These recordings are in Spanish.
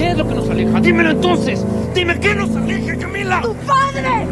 ¿Qué es lo que nos aleja? Dímelo entonces. Dime qué nos aleja, Camila. ¡Tu padre!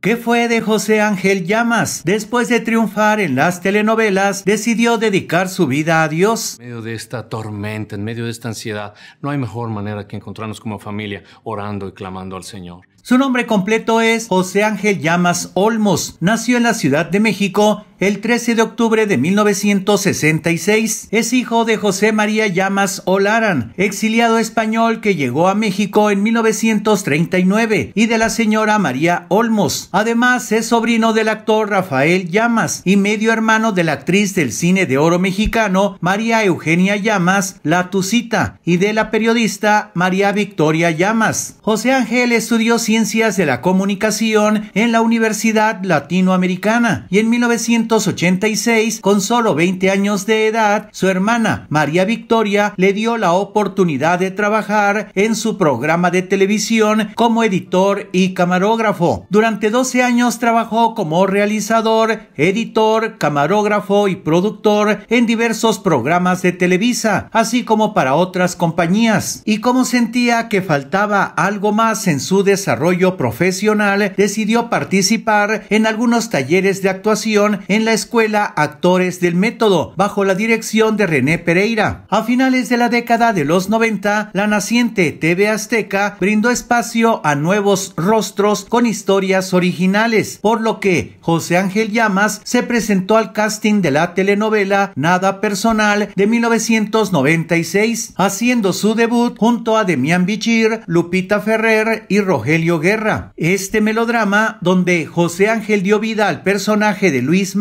¿Qué fue de José Ángel Llamas? Después de triunfar en las telenovelas, decidió dedicar su vida a Dios. En medio de esta tormenta, en medio de esta ansiedad, no hay mejor manera que encontrarnos como familia orando y clamando al Señor. Su nombre completo es José Ángel Llamas Olmos. Nació en la Ciudad de México el 13 de octubre de 1966. Es hijo de José María Llamas Olaran, exiliado español que llegó a México en 1939, y de la señora María Olmos. Además, es sobrino del actor Rafael Llamas y medio hermano de la actriz del cine de oro mexicano María Eugenia Llamas, la Tucita, y de la periodista María Victoria Llamas. José Ángel estudió ciencias de la comunicación en la Universidad Latinoamericana y en 19 1986, con solo 20 años de edad, su hermana María Victoria le dio la oportunidad de trabajar en su programa de televisión como editor y camarógrafo. Durante 12 años trabajó como realizador, editor, camarógrafo y productor en diversos programas de Televisa, así como para otras compañías. Y como sentía que faltaba algo más en su desarrollo profesional, decidió participar en algunos talleres de actuación en la escuela Actores del Método, bajo la dirección de René Pereira. A finales de la década de los 90, la naciente TV Azteca brindó espacio a nuevos rostros con historias originales, por lo que José Ángel Llamas se presentó al casting de la telenovela Nada Personal de 1996, haciendo su debut junto a Demián Bichir, Lupita Ferrer y Rogelio Guerra. Este melodrama, donde José Ángel dio vida al personaje de Luis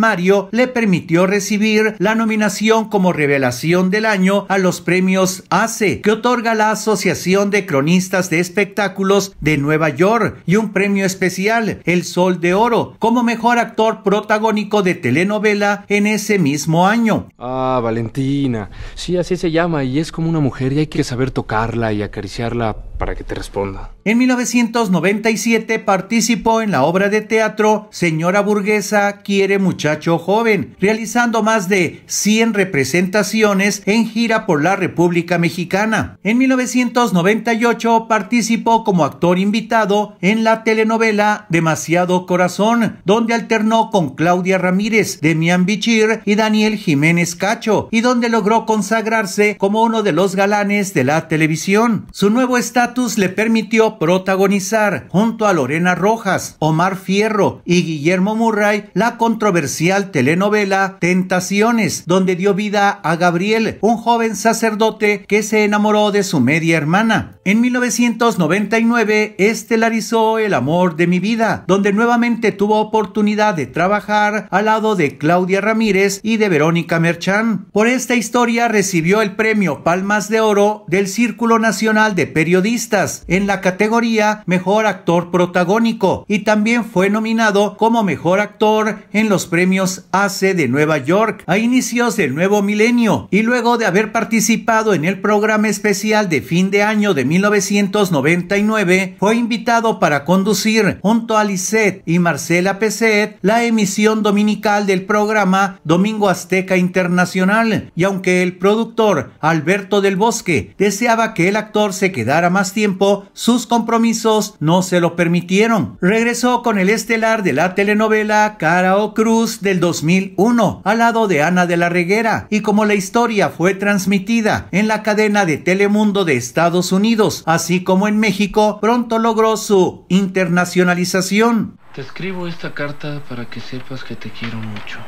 le permitió recibir la nominación como revelación del año a los premios ACE, que otorga la Asociación de Cronistas de Espectáculos de Nueva York, y un premio especial, el Sol de Oro, como mejor actor protagónico de telenovela en ese mismo año. Ah, Valentina. Sí, así se llama y es como una mujer y hay que saber tocarla y acariciarla para que te responda. En 1997 participó en la obra de teatro Señora Burguesa quiere muchacho joven, realizando más de 100 representaciones en gira por la República Mexicana. En 1998 participó como actor invitado en la telenovela Demasiado Corazón, donde alternó con Claudia Ramírez, Demian Bichir y Daniel Jiménez Cacho, y donde logró consagrarse como uno de los galanes de la televisión. Su nuevo estatus le permitió protagonizar, junto a Lorena Rojas, Omar Fierro y Guillermo Murray, la controversial telenovela Tentaciones, donde dio vida a Gabriel, un joven sacerdote que se enamoró de su media hermana. En 1999 estelarizó El amor de mi vida, donde nuevamente tuvo oportunidad de trabajar al lado de Claudia Ramírez y de Verónica Merchán. Por esta historia recibió el premio Palmas de Oro del Círculo Nacional de Periodistas en la categoría Mejor Actor Protagónico y también fue nominado como Mejor Actor en los premios ACE de Nueva York a inicios del nuevo milenio y luego de haber participado en el programa especial de fin de año de 1999 fue invitado para conducir junto a Lisette y Marcela Peset la emisión dominical del programa Domingo Azteca Internacional y aunque el productor Alberto del Bosque deseaba que el actor se quedara más tiempo, sus compromisos no se lo permitieron. Regresó con el estelar de la telenovela Cara o Cruz del 2001, al lado de Ana de la Reguera, y como la historia fue transmitida en la cadena de Telemundo de Estados Unidos, así como en México, pronto logró su internacionalización. Te escribo esta carta para que sepas que te quiero mucho.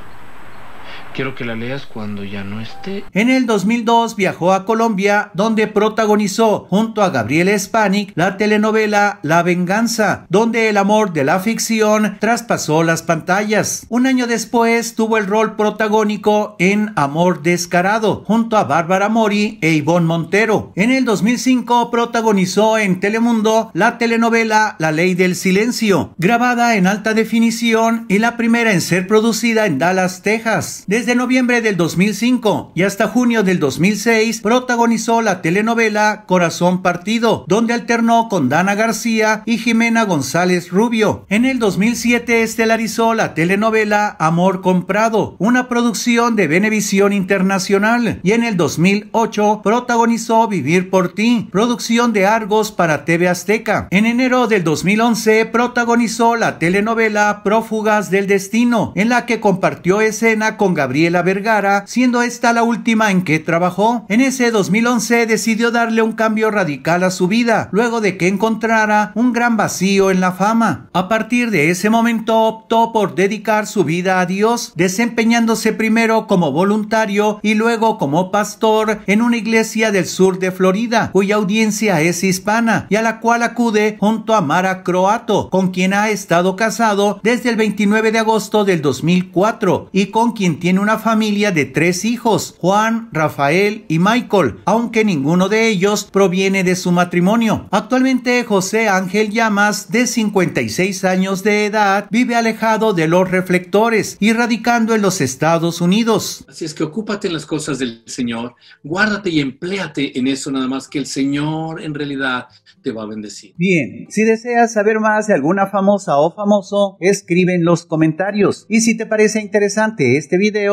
Quiero que la leas cuando ya no esté. En el 2002 viajó a Colombia, donde protagonizó junto a Gabriel Spanik la telenovela La Venganza, donde el amor de la ficción traspasó las pantallas. Un año después tuvo el rol protagónico en Amor Descarado, junto a Bárbara Mori e Ivonne Montero. En el 2005 protagonizó en Telemundo la telenovela La Ley del Silencio, grabada en alta definición y la primera en ser producida en Dallas, Texas. Desde noviembre del 2005 y hasta junio del 2006 protagonizó la telenovela Corazón Partido, donde alternó con Dana García y Jimena González Rubio. En el 2007 estelarizó la telenovela Amor Comprado, una producción de Venevisión Internacional, y en el 2008 protagonizó Vivir por ti, producción de Argos para TV Azteca. En enero del 2011 protagonizó la telenovela Prófugas del Destino, en la que compartió escena con Gabriela Gabriela Vergara, siendo esta la última en que trabajó. En ese 2011 decidió darle un cambio radical a su vida, luego de que encontrara un gran vacío en la fama. A partir de ese momento optó por dedicar su vida a Dios, desempeñándose primero como voluntario y luego como pastor en una iglesia del sur de Florida, cuya audiencia es hispana y a la cual acude junto a Mara Croato, con quien ha estado casado desde el 29 de agosto del 2004 y con quien tiene un una familia de tres hijos, Juan, Rafael y Michael, aunque ninguno de ellos proviene de su matrimonio. Actualmente José Ángel Llamas, de 56 años de edad, vive alejado de los reflectores y radicando en los Estados Unidos. Así es que ocúpate en las cosas del Señor, guárdate y empléate en eso nada más que el Señor en realidad te va a bendecir. Bien, si deseas saber más de alguna famosa o famoso, escribe en los comentarios. Y si te parece interesante este video,